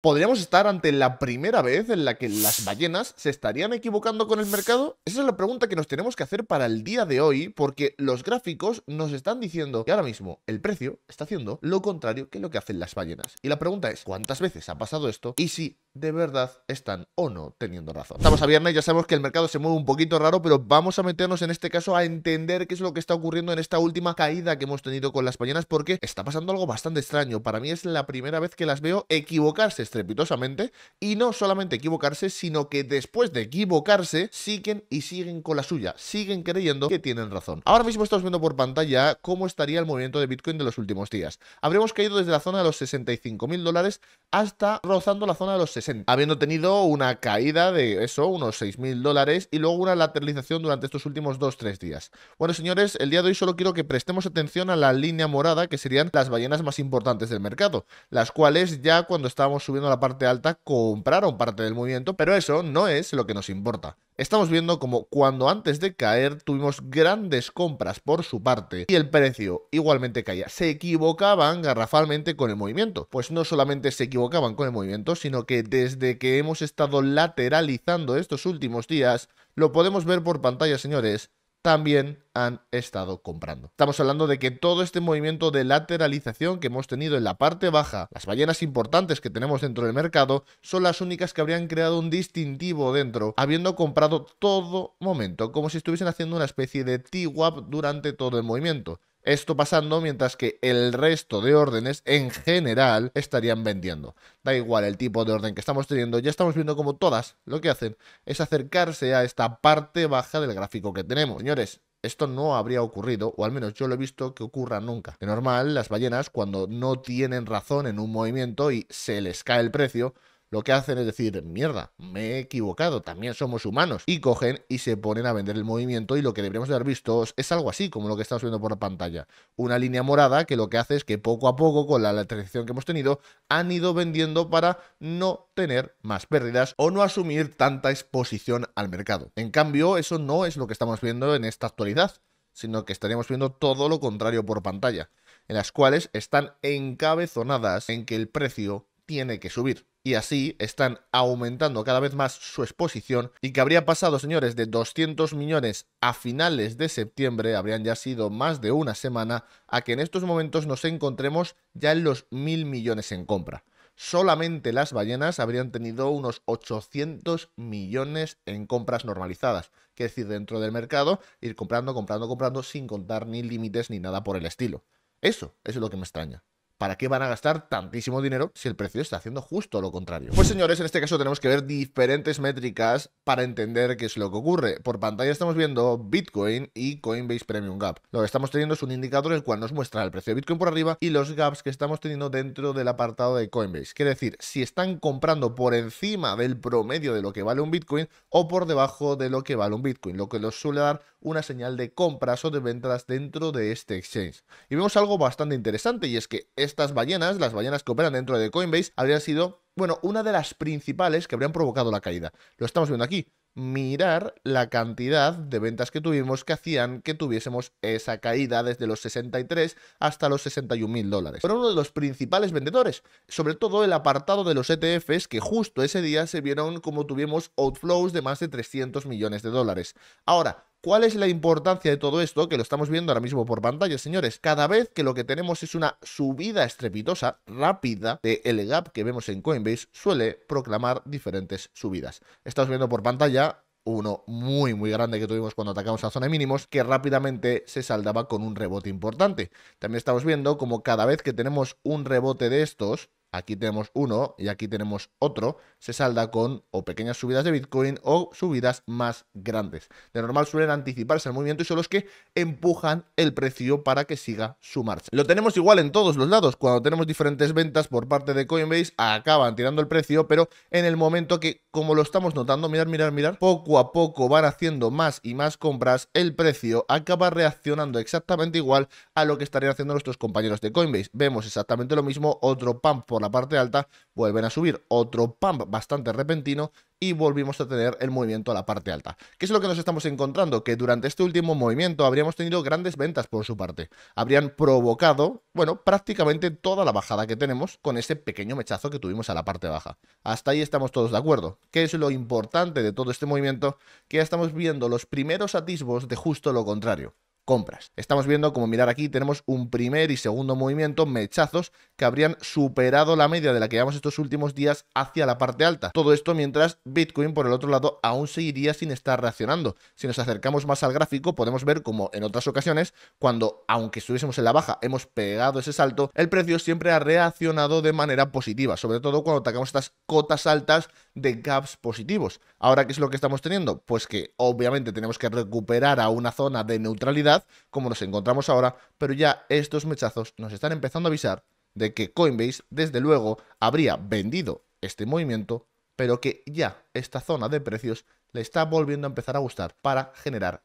¿Podríamos estar ante la primera vez en la que las ballenas se estarían equivocando con el mercado? Esa es la pregunta que nos tenemos que hacer para el día de hoy, porque los gráficos nos están diciendo que ahora mismo el precio está haciendo lo contrario que lo que hacen las ballenas. Y la pregunta es, ¿cuántas veces ha pasado esto? Y si de verdad están o no teniendo razón. Estamos a viernes, ya sabemos que el mercado se mueve un poquito raro, pero vamos a meternos en este caso a entender qué es lo que está ocurriendo en esta última caída que hemos tenido con las ballenas, porque está pasando algo bastante extraño. Para mí es la primera vez que las veo equivocarse estrepitosamente y no solamente equivocarse, sino que después de equivocarse siguen y siguen con la suya, siguen creyendo que tienen razón. Ahora mismo estamos viendo por pantalla cómo estaría el movimiento de Bitcoin de los últimos días. Habremos caído desde la zona de los 65 mil dólares hasta rozando la zona de los 60, habiendo tenido una caída de eso, unos 6 mil dólares y luego una lateralización durante estos últimos 2-3 días. Bueno, señores, el día de hoy solo quiero que prestemos atención a la línea morada, que serían las ballenas más importantes del mercado, las cuales ya cuando estábamos subiendo a la parte alta, compraron parte del movimiento, pero eso no es lo que nos importa. Estamos viendo como cuando antes de caer tuvimos grandes compras por su parte y el precio igualmente caía. Se equivocaban garrafalmente con el movimiento. Pues no solamente se equivocaban con el movimiento, sino que desde que hemos estado lateralizando estos últimos días, lo podemos ver por pantalla, señores, también han estado comprando. Estamos hablando de que todo este movimiento de lateralización que hemos tenido en la parte baja, las ballenas importantes que tenemos dentro del mercado, son las únicas que habrían creado un distintivo dentro, habiendo comprado todo momento, como si estuviesen haciendo una especie de T-WAP durante todo el movimiento. Esto pasando mientras que el resto de órdenes en general estarían vendiendo. Da igual el tipo de orden que estamos teniendo, ya estamos viendo como todas lo que hacen es acercarse a esta parte baja del gráfico que tenemos. Señores, esto no habría ocurrido, o al menos yo lo he visto que ocurra nunca. De normal, las ballenas cuando no tienen razón en un movimiento y se les cae el precio, lo que hacen es decir, mierda, me he equivocado, también somos humanos. Y cogen y se ponen a vender el movimiento y lo que deberíamos haber visto es algo así, como lo que estamos viendo por la pantalla. Una línea morada que lo que hace es que poco a poco, con la alteración que hemos tenido, han ido vendiendo para no tener más pérdidas o no asumir tanta exposición al mercado. En cambio, eso no es lo que estamos viendo en esta actualidad, sino que estaríamos viendo todo lo contrario por pantalla, en las cuales están encabezonadas en que el precio tiene que subir y así están aumentando cada vez más su exposición y que habría pasado, señores, de 200 millones a finales de septiembre, habrían ya sido más de una semana, a que en estos momentos nos encontremos ya en los mil millones en compra solamente las ballenas habrían tenido unos 800 millones en compras normalizadas. Que es decir, dentro del mercado, ir comprando, comprando, comprando sin contar ni límites ni nada por el estilo. eso es lo que me extraña. ¿Para qué van a gastar tantísimo dinero si el precio está haciendo justo lo contrario? Pues señores, en este caso tenemos que ver diferentes métricas para entender qué es lo que ocurre. Por pantalla estamos viendo Bitcoin y Coinbase Premium Gap. Lo que estamos teniendo es un indicador el cual nos muestra el precio de Bitcoin por arriba y los gaps que estamos teniendo dentro del apartado de Coinbase. Quiere decir, si están comprando por encima del promedio de lo que vale un Bitcoin o por debajo de lo que vale un Bitcoin, lo que los suele dar una señal de compras o de ventas dentro de este exchange. Y vemos algo bastante interesante y es que estas ballenas, las ballenas que operan dentro de Coinbase, habrían sido, bueno, una de las principales que habrían provocado la caída. Lo estamos viendo aquí. Mirar la cantidad de ventas que tuvimos que hacían que tuviésemos esa caída desde los 63 hasta los 61 mil dólares. Fueron uno de los principales vendedores, sobre todo el apartado de los ETFs que justo ese día se vieron como tuvimos outflows de más de 300 millones de dólares. Ahora, ¿Cuál es la importancia de todo esto? Que lo estamos viendo ahora mismo por pantalla, señores. Cada vez que lo que tenemos es una subida estrepitosa, rápida, de el gap que vemos en Coinbase, suele proclamar diferentes subidas. Estamos viendo por pantalla uno muy muy grande que tuvimos cuando atacamos a zona de mínimos, que rápidamente se saldaba con un rebote importante. También estamos viendo como cada vez que tenemos un rebote de estos, aquí tenemos uno y aquí tenemos otro, se salda con o pequeñas subidas de Bitcoin o subidas más grandes. De normal suelen anticiparse al movimiento y son los que empujan el precio para que siga su marcha. Lo tenemos igual en todos los lados, cuando tenemos diferentes ventas por parte de Coinbase acaban tirando el precio, pero en el momento que, como lo estamos notando, mirar, mirar, mirar, poco a poco van haciendo más y más compras, el precio acaba reaccionando exactamente igual a lo que estarían haciendo nuestros compañeros de Coinbase. Vemos exactamente lo mismo, otro pump la parte alta, vuelven a subir otro pump bastante repentino y volvimos a tener el movimiento a la parte alta. ¿Qué es lo que nos estamos encontrando? Que durante este último movimiento habríamos tenido grandes ventas por su parte. Habrían provocado, bueno, prácticamente toda la bajada que tenemos con ese pequeño mechazo que tuvimos a la parte baja. Hasta ahí estamos todos de acuerdo. ¿Qué es lo importante de todo este movimiento? Que ya estamos viendo los primeros atisbos de justo lo contrario compras. Estamos viendo como mirar aquí, tenemos un primer y segundo movimiento, mechazos, que habrían superado la media de la que llevamos estos últimos días hacia la parte alta. Todo esto mientras Bitcoin, por el otro lado, aún seguiría sin estar reaccionando. Si nos acercamos más al gráfico, podemos ver como en otras ocasiones, cuando aunque estuviésemos en la baja, hemos pegado ese salto, el precio siempre ha reaccionado de manera positiva, sobre todo cuando atacamos estas cotas altas de gaps positivos. Ahora, ¿qué es lo que estamos teniendo? Pues que obviamente tenemos que recuperar a una zona de neutralidad, como nos encontramos ahora, pero ya estos mechazos nos están empezando a avisar de que Coinbase, desde luego, habría vendido este movimiento, pero que ya esta zona de precios le está volviendo a empezar a gustar para generar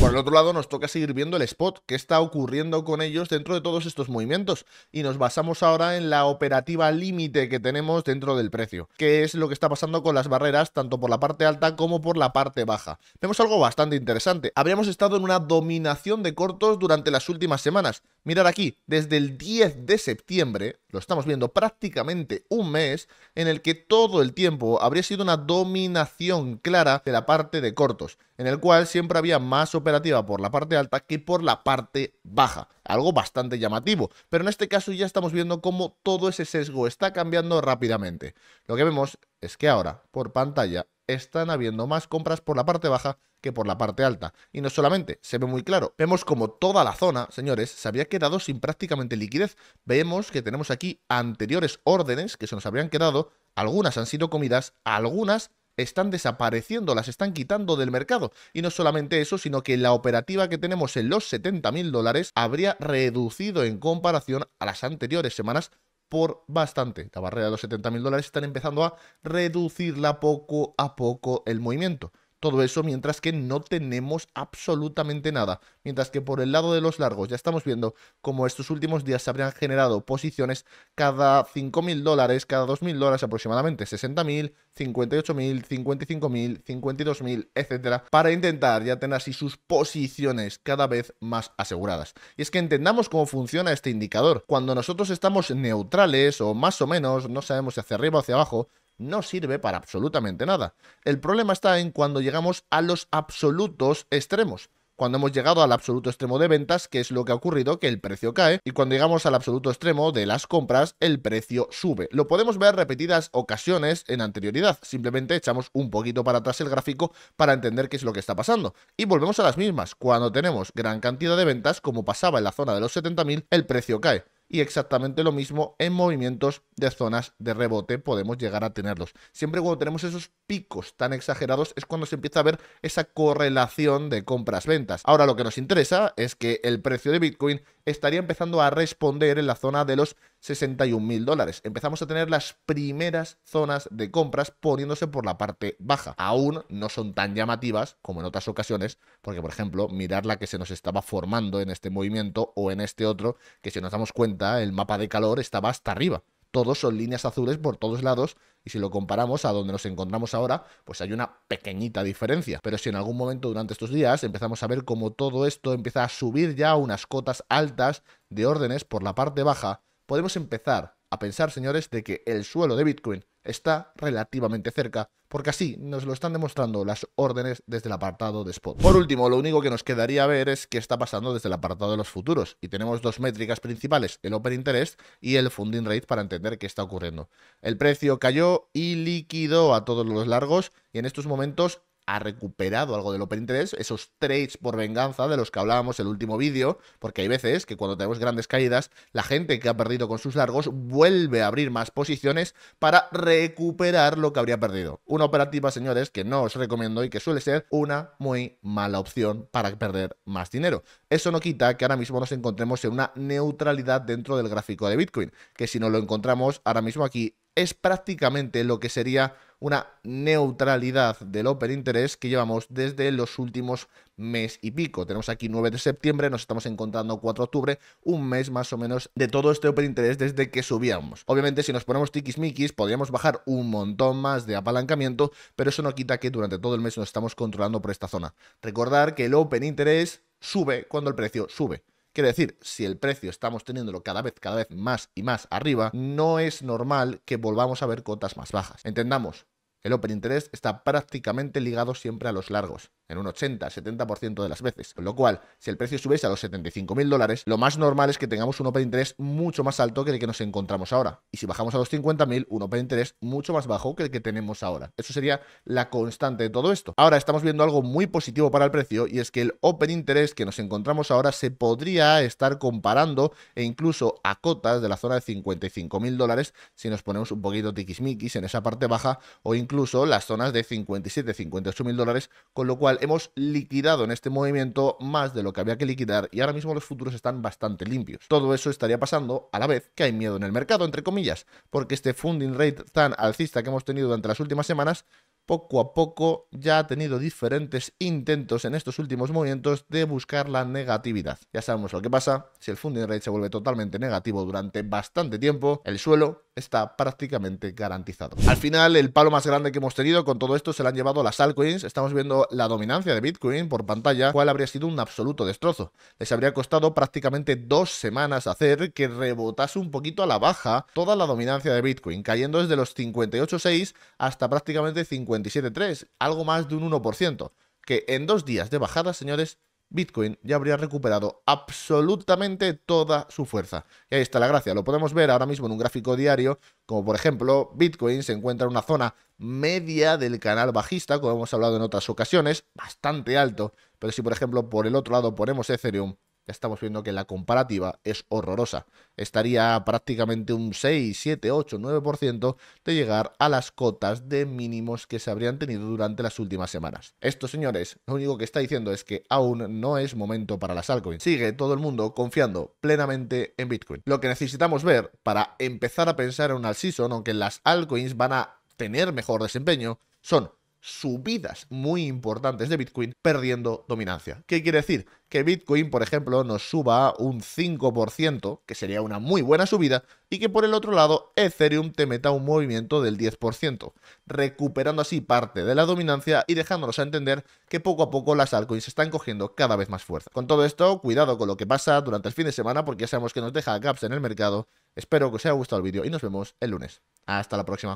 por el otro lado, nos toca seguir viendo el spot, qué está ocurriendo con ellos dentro de todos estos movimientos. Y nos basamos ahora en la operativa límite que tenemos dentro del precio, que es lo que está pasando con las barreras, tanto por la parte alta como por la parte baja. Vemos algo bastante interesante. Habríamos estado en una dominación de cortos durante las últimas semanas. Mirad aquí, desde el 10 de septiembre, lo estamos viendo prácticamente un mes, en el que todo el tiempo habría sido una dominación clara de la parte de cortos, en el cual siempre había más más operativa por la parte alta que por la parte baja. Algo bastante llamativo. Pero en este caso ya estamos viendo cómo todo ese sesgo está cambiando rápidamente. Lo que vemos es que ahora, por pantalla, están habiendo más compras por la parte baja que por la parte alta. Y no solamente, se ve muy claro, vemos como toda la zona, señores, se había quedado sin prácticamente liquidez. Vemos que tenemos aquí anteriores órdenes que se nos habrían quedado, algunas han sido comidas, algunas están desapareciendo, las están quitando del mercado. Y no solamente eso, sino que la operativa que tenemos en los 70.000 dólares habría reducido en comparación a las anteriores semanas por bastante. La barrera de los 70.000 dólares están empezando a reducirla poco a poco el movimiento todo eso, mientras que no tenemos absolutamente nada. Mientras que por el lado de los largos ya estamos viendo cómo estos últimos días se habrían generado posiciones cada 5.000 dólares, cada 2.000 dólares aproximadamente, 60.000, 58.000, 55.000, 52.000, etcétera, para intentar ya tener así sus posiciones cada vez más aseguradas. Y es que entendamos cómo funciona este indicador. Cuando nosotros estamos neutrales o más o menos, no sabemos si hacia arriba o hacia abajo, no sirve para absolutamente nada. El problema está en cuando llegamos a los absolutos extremos. Cuando hemos llegado al absoluto extremo de ventas, que es lo que ha ocurrido, que el precio cae, y cuando llegamos al absoluto extremo de las compras, el precio sube. Lo podemos ver repetidas ocasiones en anterioridad, simplemente echamos un poquito para atrás el gráfico para entender qué es lo que está pasando. Y volvemos a las mismas, cuando tenemos gran cantidad de ventas, como pasaba en la zona de los 70.000, el precio cae y exactamente lo mismo en movimientos de zonas de rebote podemos llegar a tenerlos. Siempre cuando tenemos esos picos tan exagerados es cuando se empieza a ver esa correlación de compras-ventas. Ahora lo que nos interesa es que el precio de Bitcoin estaría empezando a responder en la zona de los 61 mil dólares. Empezamos a tener las primeras zonas de compras poniéndose por la parte baja. Aún no son tan llamativas como en otras ocasiones, porque por ejemplo, mirar la que se nos estaba formando en este movimiento o en este otro, que si nos damos cuenta, el mapa de calor estaba hasta arriba todos son líneas azules por todos lados y si lo comparamos a donde nos encontramos ahora, pues hay una pequeñita diferencia. Pero si en algún momento durante estos días empezamos a ver cómo todo esto empieza a subir ya unas cotas altas de órdenes por la parte baja, podemos empezar a pensar, señores, de que el suelo de Bitcoin está relativamente cerca, porque así nos lo están demostrando las órdenes desde el apartado de spot. Por último, lo único que nos quedaría ver es qué está pasando desde el apartado de los futuros, y tenemos dos métricas principales, el Open Interest y el Funding Rate, para entender qué está ocurriendo. El precio cayó y liquidó a todos los largos, y en estos momentos ha recuperado algo del Open Interest, esos trades por venganza de los que hablábamos en el último vídeo, porque hay veces que cuando tenemos grandes caídas, la gente que ha perdido con sus largos vuelve a abrir más posiciones para recuperar lo que habría perdido. Una operativa, señores, que no os recomiendo y que suele ser una muy mala opción para perder más dinero. Eso no quita que ahora mismo nos encontremos en una neutralidad dentro del gráfico de Bitcoin, que si no lo encontramos ahora mismo aquí es prácticamente lo que sería una neutralidad del Open Interest que llevamos desde los últimos mes y pico. Tenemos aquí 9 de septiembre, nos estamos encontrando 4 de octubre, un mes más o menos de todo este Open Interest desde que subíamos. Obviamente si nos ponemos tiquismiquis podríamos bajar un montón más de apalancamiento, pero eso no quita que durante todo el mes nos estamos controlando por esta zona. Recordar que el Open Interest sube cuando el precio sube. Quiere decir, si el precio estamos teniéndolo cada vez, cada vez más y más arriba, no es normal que volvamos a ver cotas más bajas. Entendamos, el open interest está prácticamente ligado siempre a los largos, en un 80-70% de las veces. Con lo cual, si el precio sube a los 75.000 dólares, lo más normal es que tengamos un open interest mucho más alto que el que nos encontramos ahora. Y si bajamos a los 50.000, un open interest mucho más bajo que el que tenemos ahora. Eso sería la constante de todo esto. Ahora estamos viendo algo muy positivo para el precio y es que el open interest que nos encontramos ahora se podría estar comparando e incluso a cotas de la zona de 55.000 dólares si nos ponemos un poquito tiquismiquis en esa parte baja o incluso incluso las zonas de 57, 58 mil dólares, con lo cual hemos liquidado en este movimiento más de lo que había que liquidar y ahora mismo los futuros están bastante limpios. Todo eso estaría pasando a la vez que hay miedo en el mercado, entre comillas, porque este funding rate tan alcista que hemos tenido durante las últimas semanas poco a poco ya ha tenido diferentes intentos en estos últimos momentos de buscar la negatividad. Ya sabemos lo que pasa, si el funding rate se vuelve totalmente negativo durante bastante tiempo, el suelo está prácticamente garantizado. Al final, el palo más grande que hemos tenido con todo esto se lo han llevado las altcoins. Estamos viendo la dominancia de Bitcoin por pantalla, cual habría sido un absoluto destrozo. Les habría costado prácticamente dos semanas hacer que rebotase un poquito a la baja toda la dominancia de Bitcoin, cayendo desde los 58.6 hasta prácticamente 50 57.3, algo más de un 1%, que en dos días de bajada, señores, Bitcoin ya habría recuperado absolutamente toda su fuerza. Y ahí está la gracia. Lo podemos ver ahora mismo en un gráfico diario, como por ejemplo, Bitcoin se encuentra en una zona media del canal bajista, como hemos hablado en otras ocasiones, bastante alto. Pero si por ejemplo por el otro lado ponemos Ethereum ya estamos viendo que la comparativa es horrorosa. Estaría prácticamente un 6, 7, 8, 9% de llegar a las cotas de mínimos que se habrían tenido durante las últimas semanas. Esto, señores, lo único que está diciendo es que aún no es momento para las altcoins. Sigue todo el mundo confiando plenamente en Bitcoin. Lo que necesitamos ver para empezar a pensar en una season, aunque las altcoins van a tener mejor desempeño, son subidas muy importantes de Bitcoin perdiendo dominancia. ¿Qué quiere decir? Que Bitcoin, por ejemplo, nos suba un 5%, que sería una muy buena subida, y que por el otro lado Ethereum te meta un movimiento del 10%, recuperando así parte de la dominancia y dejándonos a entender que poco a poco las altcoins están cogiendo cada vez más fuerza. Con todo esto, cuidado con lo que pasa durante el fin de semana porque ya sabemos que nos deja gaps en el mercado. Espero que os haya gustado el vídeo y nos vemos el lunes. Hasta la próxima.